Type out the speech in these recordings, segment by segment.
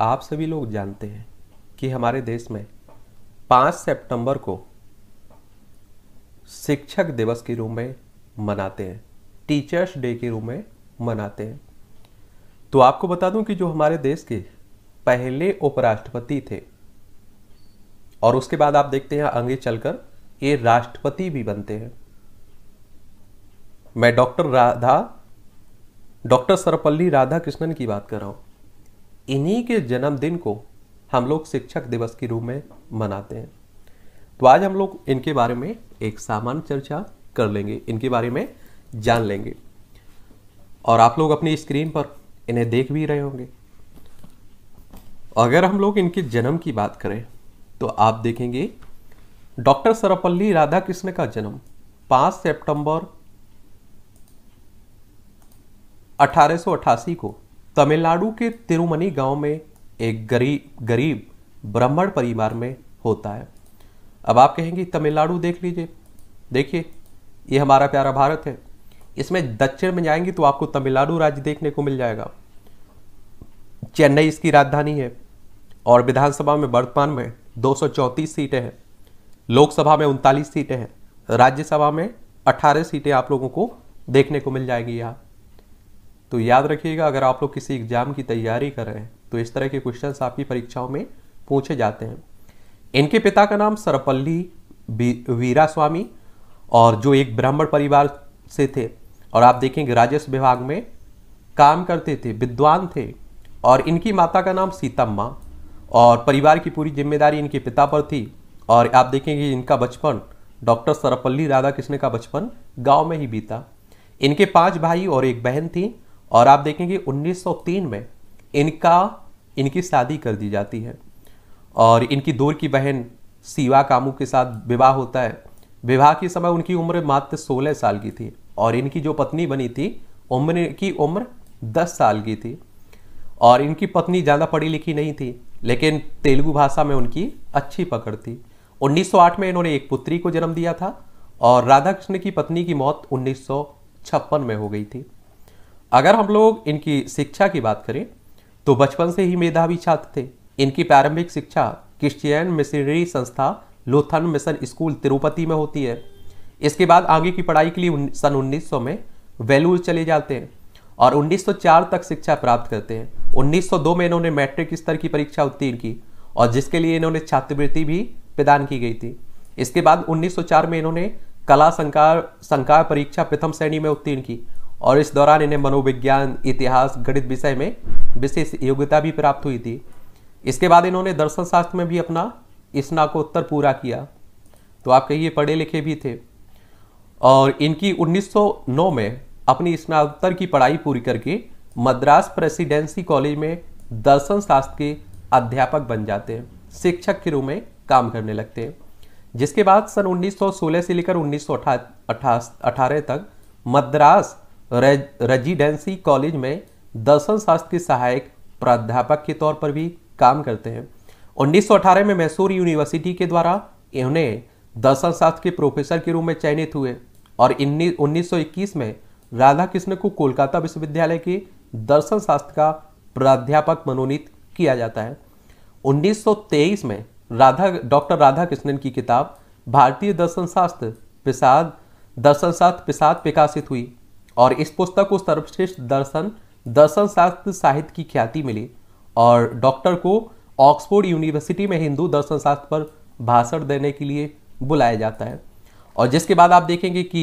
आप सभी लोग जानते हैं कि हमारे देश में 5 सितंबर को शिक्षक दिवस के रूप में मनाते हैं टीचर्स डे के रूप में मनाते हैं तो आपको बता दूं कि जो हमारे देश के पहले उपराष्ट्रपति थे और उसके बाद आप देखते हैं आगे चलकर ये राष्ट्रपति भी बनते हैं मैं डॉक्टर राधा डॉक्टर सर्वपल्ली राधा कृष्णन की बात कर रहा हूं इन्हीं के जन्मदिन को हम लोग शिक्षक दिवस के रूप में मनाते हैं तो आज हम लोग इनके बारे में एक सामान्य चर्चा कर लेंगे इनके बारे में जान लेंगे और आप लोग अपनी स्क्रीन पर इन्हें देख भी रहे होंगे अगर हम लोग इनके जन्म की बात करें तो आप देखेंगे डॉक्टर सर्वपल्ली राधाकृष्ण का जन्म 5 सितंबर 1888 को तमिलनाडु के तिरुमणि गांव में एक गरीब गरीब ब्राह्मण परिवार में होता है अब आप कहेंगे तमिलनाडु देख लीजिए देखिए ये हमारा प्यारा भारत है इसमें दक्षिण में जाएंगे तो आपको तमिलनाडु राज्य देखने को मिल जाएगा चेन्नई इसकी राजधानी है और विधानसभा में वर्तमान में दो सीटें हैं लोकसभा में उनतालीस सीटें हैं राज्यसभा में 18 सीटें आप लोगों को देखने को मिल जाएगी यहाँ तो याद रखिएगा अगर आप लोग किसी एग्जाम की तैयारी कर रहे हैं तो इस तरह के क्वेश्चन आपकी परीक्षाओं में पूछे जाते हैं इनके पिता का नाम सरपल्ली वीरा स्वामी और जो एक ब्राह्मण परिवार से थे और आप देखेंगे राजस्व विभाग में काम करते थे विद्वान थे और इनकी माता का नाम सीतम्मा और परिवार की पूरी जिम्मेदारी इनके पिता पर थी और आप देखेंगे इनका बचपन डॉक्टर सरपल्ली राधाकृष्ण का बचपन गांव में ही बीता इनके पांच भाई और एक बहन थी और आप देखेंगे 1903 में इनका इनकी शादी कर दी जाती है और इनकी दूर की बहन सीवा कामू के साथ विवाह होता है विवाह के समय उनकी उम्र मात्र 16 साल की थी और इनकी जो पत्नी बनी थी उम्र की उम्र 10 साल की थी और इनकी पत्नी ज़्यादा पढ़ी लिखी नहीं थी लेकिन तेलुगु भाषा में उनकी अच्छी पकड़ थी 1908 में इन्होंने एक पुत्री को जन्म दिया था और राधा कृष्ण की पत्नी की मौत उन्नीस में हो गई थी अगर हम लोग इनकी शिक्षा की बात करें तो बचपन से ही मेधावी छात्र थे इनकी प्रारंभिक शिक्षा क्रिश्चियन मिशनरी संस्था लोथन मिशन स्कूल तिरुपति में होती है इसके बाद आगे की पढ़ाई के लिए सन 1900 में वेलूर चले जाते हैं और 1904 तक शिक्षा प्राप्त करते हैं 1902 में इन्होंने मैट्रिक स्तर की परीक्षा उत्तीर्ण की और जिसके लिए इन्होंने छात्रवृत्ति भी प्रदान की गई थी इसके बाद 1904 में इन्होंने कला संकार संकार परीक्षा प्रथम श्रेणी में उत्तीर्ण की और इस दौरान इन्हें मनोविज्ञान इतिहास गणित विषय में विशेष योग्यता भी प्राप्त हुई थी इसके बाद इन्होंने दर्शन शास्त्र में भी अपना स्नाकोत्तर पूरा किया तो आप कहिए पढ़े लिखे भी थे और इनकी 1909 में अपनी स्नातकोत्तर की पढ़ाई पूरी करके मद्रास प्रेसिडेंसी कॉलेज में दर्शन शास्त्र के अध्यापक बन जाते हैं शिक्षक के रूप में काम करने लगते हैं जिसके बाद सन 1916 से लेकर उन्नीस तक मद्रास रेज, रेजिडेंसी कॉलेज में दर्शन शास्त्र के सहायक प्राध्यापक के तौर पर भी काम करते हैं 1918 में मैसूर यूनिवर्सिटी के द्वारा इन्हें दर्शन शास्त्र के प्रोफेसर के रूप में चयनित हुए और उन्नीस सौ में राधा कृष्ण को कोलकाता विश्वविद्यालय के दर्शन शास्त्र का प्राध्यापक मनोनीत किया जाता है 1923 में राधा डॉक्टर राधा कृष्णन की किताब भारतीय दर्शन शास्त्र प्रसाद दर्शन शास्त्र प्रसाद प्रकाशित हुई और इस पुस्तक को सर्वश्रेष्ठ दर्शन दर्शन शास्त्र साहित्य की ख्याति मिली और डॉक्टर को ऑक्सफोर्ड यूनिवर्सिटी में हिंदू दर्शन शास्त्र पर भाषण देने के लिए बुलाया जाता है और जिसके बाद आप देखेंगे कि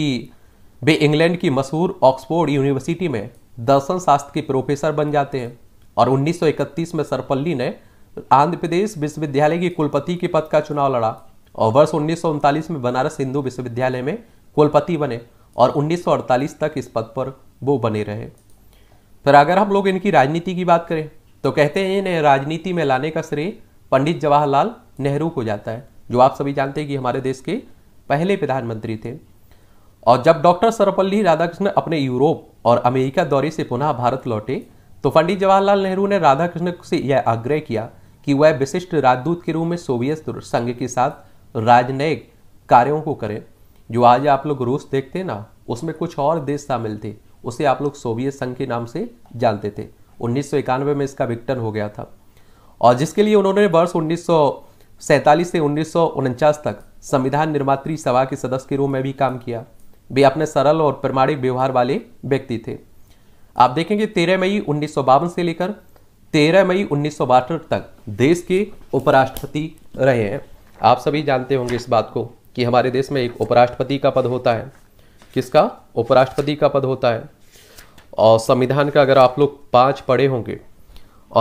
वे इंग्लैंड की मशहूर ऑक्सफोर्ड यूनिवर्सिटी में दर्शन शास्त्र के प्रोफेसर बन जाते हैं और 1931 में सरपल्ली ने आंध्र प्रदेश विश्वविद्यालय के कुलपति के पद का चुनाव लड़ा और वर्ष उन्नीस में बनारस हिंदू विश्वविद्यालय में कुलपति बने और 1948 तक इस पद पर वो बने रहे फिर अगर हम लोग इनकी राजनीति की बात करें तो कहते हैं इन्हें राजनीति में लाने का श्रेय पंडित जवाहरलाल नेहरू को जाता है जो आप सभी जानते हैं कि हमारे देश के पहले प्रधानमंत्री थे और जब डॉक्टर सर्वपल्ली राधाकृष्ण अपने यूरोप और अमेरिका दौरे से पुनः भारत लौटे तो पंडित जवाहरलाल नेहरू ने राधाकृष्ण से यह आग्रह किया कि वह विशिष्ट राजदूत के रूप में सोवियत संघ के साथ राजनयिक कार्यों को करें जो आज आप लोग रूस देखते ना उसमें कुछ और देश शामिल थे उसे आप लोग सोवियत संघ के नाम से जानते थे उन्नीस में इसका विक्टन हो गया था और जिसके लिए उन्होंने वर्ष उन्नीस से उन्नीस तक संविधान निर्मात्री सभा के सदस्य के रूप में भी काम किया वे अपने सरल और प्रमाणिक व्यवहार वाले व्यक्ति थे आप देखेंगे तेरह मई उन्नीस से लेकर तेरह मई उन्नीस तक देश के उपराष्ट्रपति रहे हैं आप सभी जानते होंगे इस बात को कि हमारे देश में एक उपराष्ट्रपति का पद होता है किसका उपराष्ट्रपति का पद होता है और संविधान का अगर आप लोग पाँच पढ़े होंगे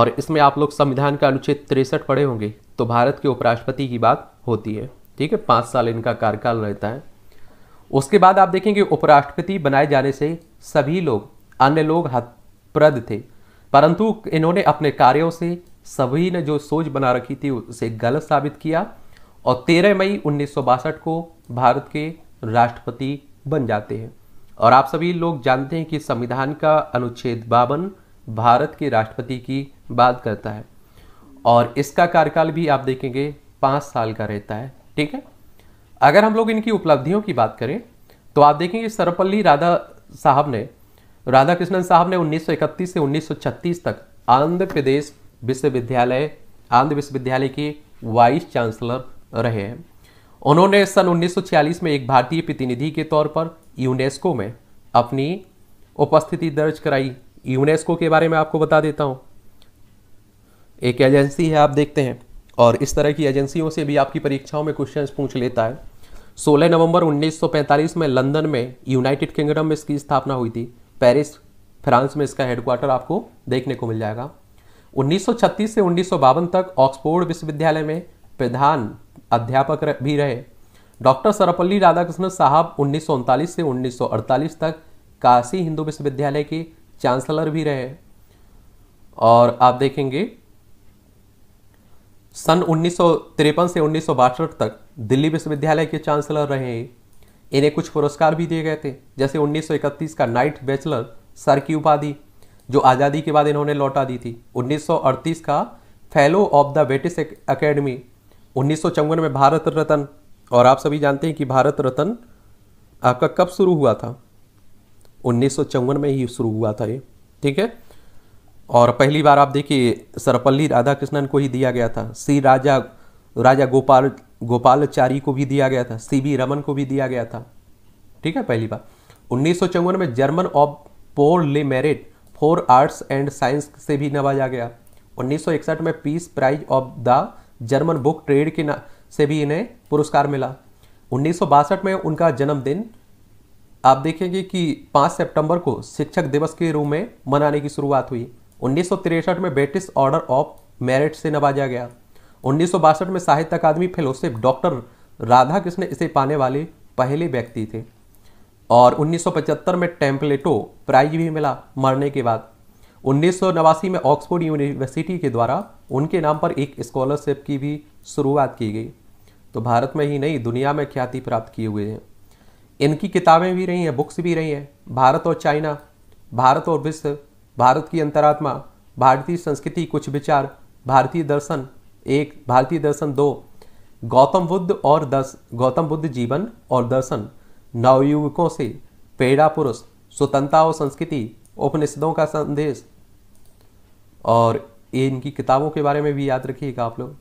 और इसमें आप लोग संविधान का अनुच्छेद तिरसठ पढ़े होंगे तो भारत के उपराष्ट्रपति की बात होती है ठीक है पाँच साल इनका कार्यकाल रहता है उसके बाद आप देखेंगे उपराष्ट्रपति बनाए जाने से सभी लोग अन्य लोग हतप्रद थे परंतु इन्होंने अपने कार्यों से सभी ने जो सोच बना रखी थी उसे गलत साबित किया और 13 मई उन्नीस को भारत के राष्ट्रपति बन जाते हैं और आप सभी लोग जानते हैं कि संविधान का अनुच्छेद बावन भारत के राष्ट्रपति की बात करता है और इसका कार्यकाल भी आप देखेंगे पाँच साल का रहता है ठीक है अगर हम लोग इनकी उपलब्धियों की बात करें तो आप देखेंगे सर्वपल्ली राधा साहब ने राधा कृष्णन साहब ने 1931 से 1936 तक आंध्र प्रदेश विश्वविद्यालय आंध्र विश्वविद्यालय के वाइस चांसलर रहे हैं उन्होंने सन 1946 में एक भारतीय प्रतिनिधि के तौर पर यूनेस्को में अपनी उपस्थिति दर्ज कराई यूनेस्को के बारे में आपको बता देता हूँ एक एजेंसी है आप देखते हैं और इस तरह की एजेंसियों से भी आपकी परीक्षाओं में क्वेश्चन पूछ लेता है 16 नवंबर 1945 में लंदन में यूनाइटेड किंगडम में इसकी स्थापना हुई थी पेरिस फ्रांस में इसका हेडक्वार्टर आपको देखने को मिल जाएगा 1936 से उन्नीस तक ऑक्सफोर्ड विश्वविद्यालय में प्रधान अध्यापक भी रहे डॉक्टर सर्वपल्ली राधाकृष्णन साहब उन्नीस से 1948 तक काशी हिंदू विश्वविद्यालय के चांसलर भी रहे और आप देखेंगे सन उन्नीस से उन्नीस तक दिल्ली विश्वविद्यालय के चांसलर रहे इन्हें कुछ पुरस्कार भी दिए गए थे जैसे 1931 का नाइट बैचलर सर की उपाधि जो आज़ादी के बाद इन्होंने लौटा दी थी 1938 का fellow of the British academy उन्नीस में भारत रत्न और आप सभी जानते हैं कि भारत रत्न आपका कब शुरू हुआ था उन्नीस में ही शुरू हुआ था ये ठीक है और पहली बार आप देखिए सर्वपल्ली राधाकृष्णन को ही दिया गया था श्री राजा राजा गोपाल गोपालचारी को भी दिया गया था सी बी रमन को भी दिया गया था ठीक है पहली बार उन्नीस में German of pour le merite for arts and science से भी नवाजा गया 1961 में peace prize of the German book trade के से भी इन्हें पुरस्कार मिला उन्नीस में उनका जन्मदिन आप देखेंगे कि 5 सितंबर को शिक्षक दिवस के रूप में मनाने की शुरुआत हुई उन्नीस में ब्रिटिश ऑर्डर ऑफ मेरिट से नवाजा गया उन्नीस में साहित्य अकादमी फेलोशिप डॉक्टर राधा कृष्ण इसे पाने वाले पहले व्यक्ति थे और 1975 में टेम्पलेटो प्राइज भी मिला मरने के बाद उन्नीस में ऑक्सफोर्ड यूनिवर्सिटी के द्वारा उनके नाम पर एक स्कॉलरशिप की भी शुरुआत की गई तो भारत में ही नहीं दुनिया में ख्याति प्राप्त किए हुए हैं इनकी किताबें भी रही हैं बुक्स भी रही हैं भारत और चाइना भारत और विश्व भारत की अंतरात्मा भारतीय संस्कृति कुछ विचार भारतीय दर्शन एक भारतीय दर्शन दो गौतम बुद्ध और दर्श गौतम बुद्ध जीवन और दर्शन नवयुवकों से पेड़ा पुरुष स्वतंत्रता और संस्कृति उपनिषदों का संदेश और ये इनकी किताबों के बारे में भी याद रखिएगा आप लोग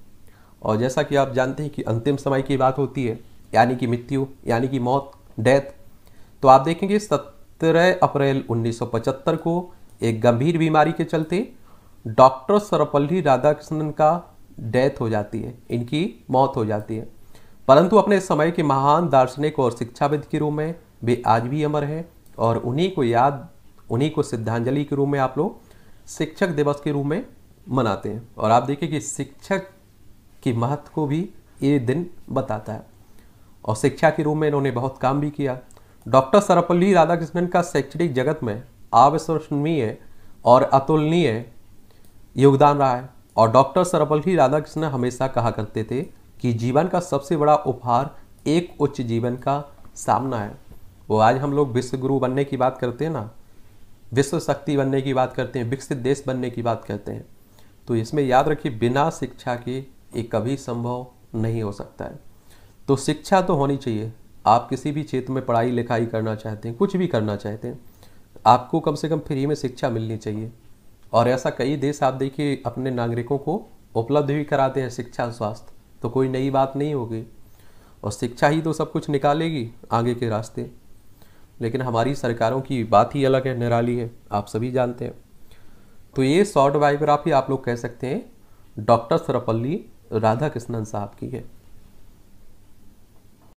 और जैसा कि आप जानते हैं कि अंतिम समय की बात होती है यानी कि मृत्यु यानी कि मौत डेथ तो आप देखेंगे सत्रह अप्रैल 1975 को एक गंभीर बीमारी के चलते डॉक्टर सर्वपल्ली राधाकृष्णन का डेथ हो जाती है इनकी मौत हो जाती है परंतु अपने समय के महान दार्शनिक और शिक्षाविद के रूप में वे आज भी अमर हैं और उन्हीं को याद उन्हीं को श्रद्धांजलि के रूप में आप लोग शिक्षक दिवस के रूप में मनाते हैं और आप देखिए कि शिक्षक की महत्व को भी ये दिन बताता है और शिक्षा के रूप में इन्होंने बहुत काम भी किया डॉक्टर सर्वपल्ली राधाकृष्णन का शैक्षणिक जगत में अविश्वसनीय और अतुलनीय योगदान रहा है और डॉक्टर सर्वपल्ली राधाकृष्णन हमेशा कहा करते थे कि जीवन का सबसे बड़ा उपहार एक उच्च जीवन का सामना है वो आज हम लोग विश्व गुरु बनने की बात करते हैं ना विश्व शक्ति बनने की बात करते हैं विकसित देश बनने की बात करते हैं तो इसमें याद रखिए बिना शिक्षा के ये कभी संभव नहीं हो सकता है तो शिक्षा तो होनी चाहिए आप किसी भी क्षेत्र में पढ़ाई लिखाई करना चाहते हैं कुछ भी करना चाहते हैं आपको कम से कम फ्री में शिक्षा मिलनी चाहिए और ऐसा कई देश आप देखिए अपने नागरिकों को उपलब्ध भी कराते हैं शिक्षा स्वास्थ्य तो कोई नई बात नहीं होगी और शिक्षा ही तो सब कुछ निकालेगी आगे के रास्ते लेकिन हमारी सरकारों की बात ही अलग है निराली है आप सभी जानते हैं तो ये शॉर्ट बायोग्राफी आप लोग कह सकते हैं डॉक्टर सर्वपल्ली राधाकृष्णन साहब की है